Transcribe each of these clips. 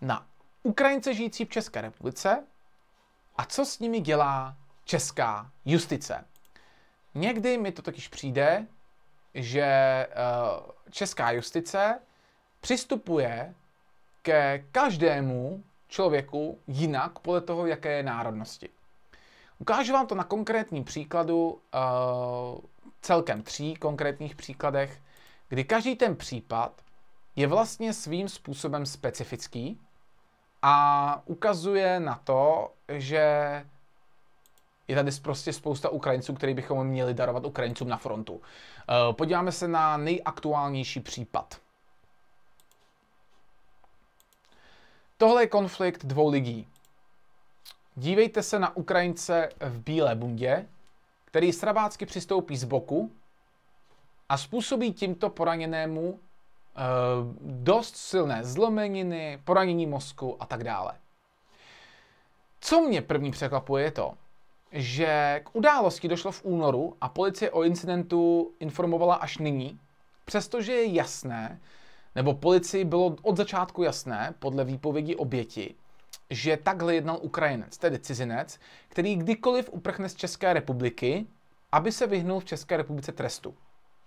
na Ukrajince žijící v České republice a co s nimi dělá česká justice. Někdy mi to totiž přijde, že eh, česká justice přistupuje ke každému člověku jinak podle toho, jaké je národnosti. Ukážu vám to na konkrétním příkladu, eh, celkem tří konkrétních příkladech, kdy každý ten případ je vlastně svým způsobem specifický a ukazuje na to, že je tady prostě spousta Ukrajinců, který bychom měli darovat Ukrajincům na frontu. Eh, podíváme se na nejaktuálnější případ. Tohle je konflikt dvou lidí. Dívejte se na Ukrajince v bílé bundě, který srabácky přistoupí z boku a způsobí tímto poraněnému Eh, dost silné zlomeniny, poranění mozku a tak dále. Co mě první překvapuje je to, že k události došlo v únoru a policie o incidentu informovala až nyní, přestože je jasné, nebo policii bylo od začátku jasné, podle výpovědi oběti, že takhle jednal Ukrajinec, tedy cizinec, který kdykoliv uprchne z České republiky, aby se vyhnul v České republice trestu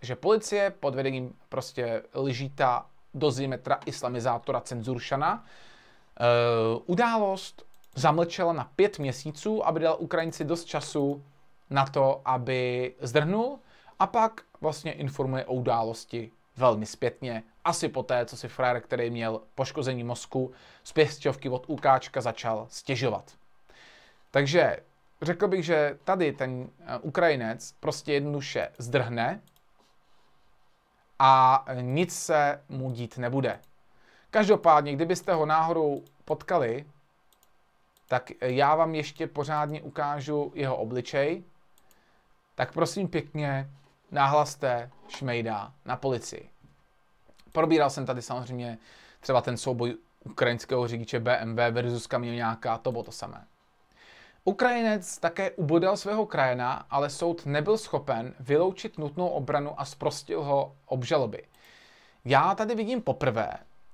že policie pod vedením prostě Ližíta do zimetra islamizátora Cenzuršana e, eh, událost zamlčela na pět měsíců, aby dal Ukrajinci dost času na to, aby zdrhnul a pak vlastně informuje o události velmi zpětně. Asi poté, co si frajer, který měl poškození mozku z pěstěvky od UKáčka začal stěžovat. Takže řekl bych, že tady ten eh, Ukrajinec prostě jednoduše zdrhne, a nic se mu dít nebude. Každopádně, kdybyste ho náhodou potkali, tak já vám ještě pořádně ukážu jeho obličej. Tak prosím pěkně, nahlaste Šmejda na policii. Probíral jsem tady samozřejmě třeba ten souboj ukrajinského řidiče BMW versus kamionáka, to bylo to samé. Ukrajinec také ubodal svého krajina, ale soud nebyl schopen vyloučit nutnou obranu a zprostil ho obžaloby. Já tady vidím poprvé,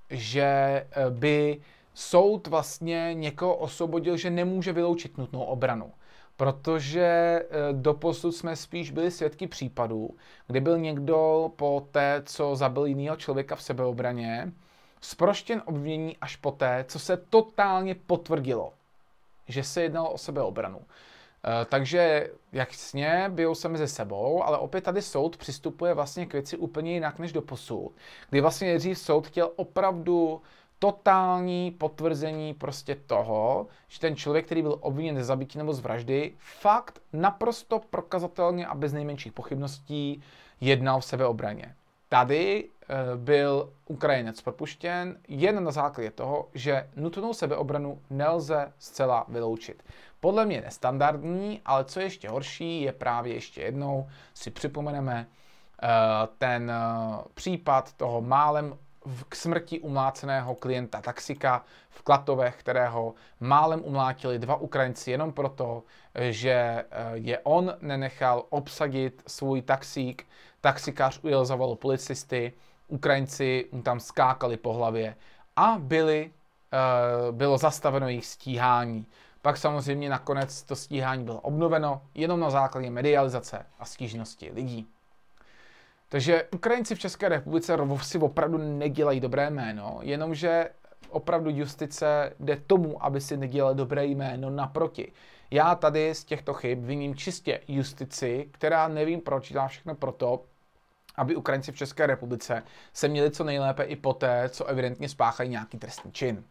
že eh, by soud vlastně někoho osvobodil, že nemůže vyloučit nutnou obranu. Protože eh, doposud jsme spíš byli svědky případů, kdy byl někdo po té, co zabil jiného člověka v sebeobraně, sproštěn obvinění až poté, co se totálně potvrdilo, že se jednalo o sebeobranu. Eh, takže jasně, bijou se mezi sebou, ale opět tady soud přistupuje vlastně k věci úplně jinak než do posud. Kdy vlastně nejdřív soud chtěl opravdu totální potvrzení prostě toho, že ten člověk, který byl obviněn ze zabití nebo z vraždy, fakt naprosto prokazatelně a bez nejmenších pochybností jednal v sebeobraně. Tady eh, byl Ukrajinec propuštěn jen na základě toho, že nutnou sebeobranu nelze zcela vyloučit. Podle mě nestandardní, ale co ještě horší, je právě ještě jednou si připomeneme eh, ten eh, případ toho málem k smrti umláceného klienta taxika v Klatovech, kterého málem umlátili dva Ukrajinci jenom proto, že eh, je on nenechal obsadit svůj taxík. Taxikář ujel za volu policisty, Ukrajinci mu tam skákali po hlavě a byli, eh, bylo zastaveno jejich stíhání. Pak samozřejmě nakonec to stíhání bylo obnoveno jenom na základě medializace a stížnosti lidí. Takže Ukrajinci v České republice si opravdu nedělají dobré jméno, jenomže opravdu justice jde tomu, aby si nedělali dobré jméno naproti. Já tady z těchto chyb viním čistě justici, která nevím proč dělá všechno proto, aby Ukrajinci v České republice se měli co nejlépe i poté, co evidentně spáchají nějaký trestný čin.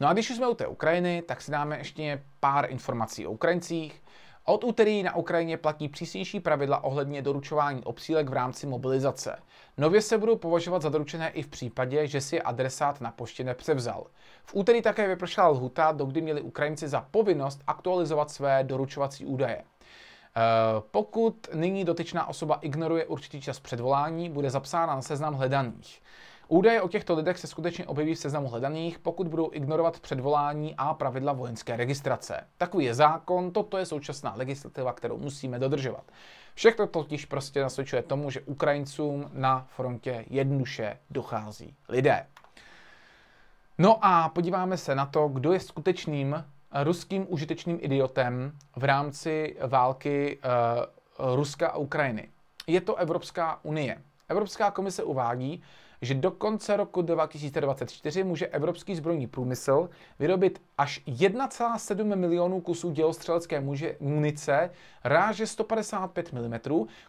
No a když už jsme u té Ukrajiny, tak si dáme ještě pár informací o Ukrajincích. Od úterý na Ukrajině platí přísnější pravidla ohledně doručování obsílek v rámci mobilizace. Nově se budou považovat za doručené i v případě, že si adresát na poště nepřevzal. V úterý také vypršela lhuta, dokdy měli Ukrajinci za povinnost aktualizovat své doručovací údaje. Eh, pokud nyní dotyčná osoba ignoruje určitý čas předvolání, bude zapsána na seznam hledaných. Údaje o těchto lidech se skutečně objeví v seznamu hledaných, pokud budou ignorovat předvolání a pravidla vojenské registrace. Takový je zákon, toto je současná legislativa, kterou musíme dodržovat. Všechno totiž prostě nasvědčuje tomu, že Ukrajincům na frontě jednoduše dochází lidé. No a podíváme se na to, kdo je skutečným eh, ruským užitečným idiotem v rámci války uh, Ruska a Ukrajiny. Je to Evropská unie. Evropská komise uvádí, že do konce roku 2024 může evropský zbrojní průmysl vyrobit až 1,7 milionů kusů dělostřelecké muže, munice ráže 155 mm,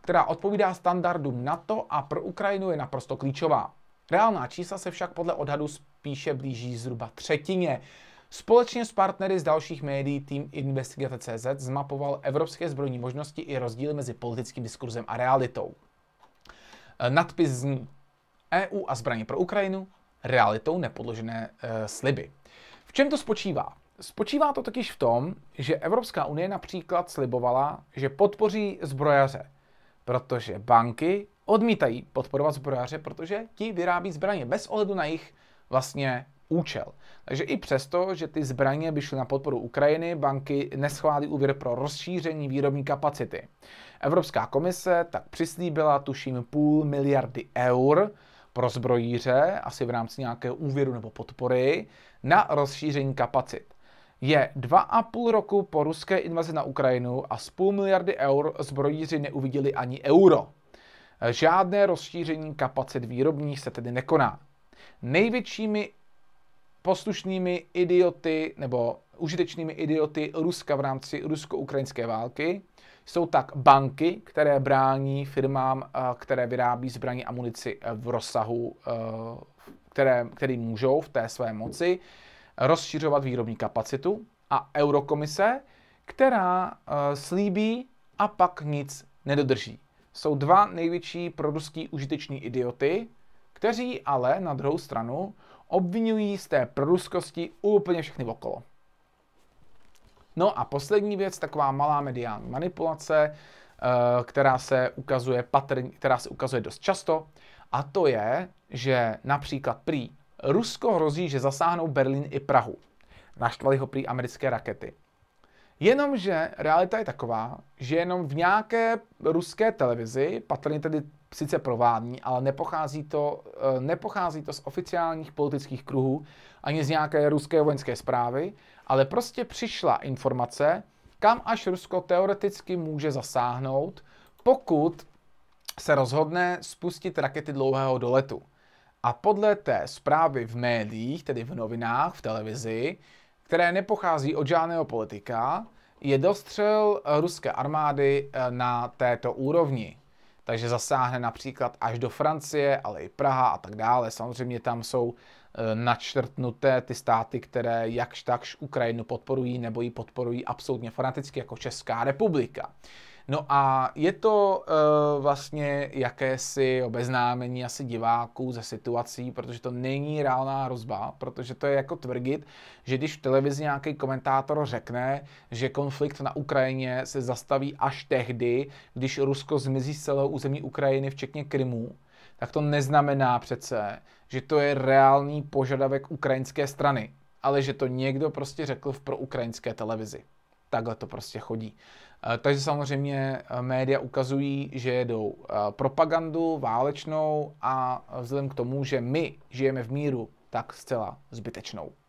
která odpovídá standardům NATO a pro Ukrajinu je naprosto klíčová. Reálná čísla se však podle odhadu spíše blíží zhruba třetině. Společně s partnery z dalších médií tým InvestigateCZ zmapoval evropské zbrojní možnosti i rozdíly mezi politickým diskurzem a realitou. Nadpis zní EU a zbraně pro Ukrajinu realitou nepodložené e, sliby. V čem to spočívá? Spočívá to totiž v tom, že Evropská unie například slibovala, že podpoří zbrojaře, protože banky odmítají podporovat zbrojaře, protože ti vyrábí zbraně bez ohledu na jejich vlastně účel. Takže i přesto, že ty zbraně by šly na podporu Ukrajiny, banky neschválí úvěr pro rozšíření výrobní kapacity. Evropská komise tak přislíbila tuším půl miliardy eur pro zbrojíře, asi v rámci nějakého úvěru nebo podpory, na rozšíření kapacit. Je dva a půl roku po ruské invazi na Ukrajinu a z půl miliardy eur zbrojíři neuviděli ani euro. Žádné rozšíření kapacit výrobních se tedy nekoná. Největšími poslušnými idioty nebo užitečnými idioty Ruska v rámci rusko-ukrajinské války. Jsou tak banky, které brání firmám, eh, které vyrábí zbraní a munici eh, v rozsahu, eh, které, který můžou v té své moci, rozšiřovat výrobní kapacitu a eurokomise, která slíbí a pak nic nedodrží. Jsou dva největší proruský užiteční idioty, kteří ale na druhou stranu obvinují z té proruskosti úplně všechny okolo. No a poslední věc, taková malá mediální manipulace, eh, která se ukazuje, patrn, která se ukazuje dost často, a to je, že například prý Rusko hrozí, že zasáhnou Berlín i Prahu. Naštvali ho prý americké rakety. Jenomže realita je taková, že jenom v nějaké ruské televizi, patrně tedy sice provádní, ale nepochází to, eh, nepochází to z oficiálních politických kruhů ani z nějaké ruské vojenské zprávy, ale prostě přišla informace, kam až Rusko teoreticky může zasáhnout, pokud se rozhodne spustit rakety dlouhého doletu. A podle té zprávy v médiích, tedy v novinách, v televizi, které nepochází od žádného politika, je dostřel eh, ruské armády eh, na této úrovni. Takže zasáhne například až do Francie, ale i Praha a tak dále. Samozřejmě tam jsou eh, načrtnuté ty státy, které jakž takž Ukrajinu podporují nebo ji podporují absolutně fanaticky, jako Česká republika. No a je to uh, vlastně jakési obeznámení asi diváků ze situací, protože to není reálná rozba, protože to je jako tvrdit, že když v televizi nějaký komentátor řekne, že konflikt na Ukrajině se zastaví až tehdy, když Rusko zmizí z celého území Ukrajiny, včetně Krymu, tak to neznamená přece, že to je reálný požadavek ukrajinské strany, ale že to někdo prostě řekl v proukrajinské televizi takhle to prostě chodí. Eh, takže samozřejmě eh, média ukazují, že jedou eh, propagandu válečnou a vzhledem k tomu, že my žijeme v míru, tak zcela zbytečnou.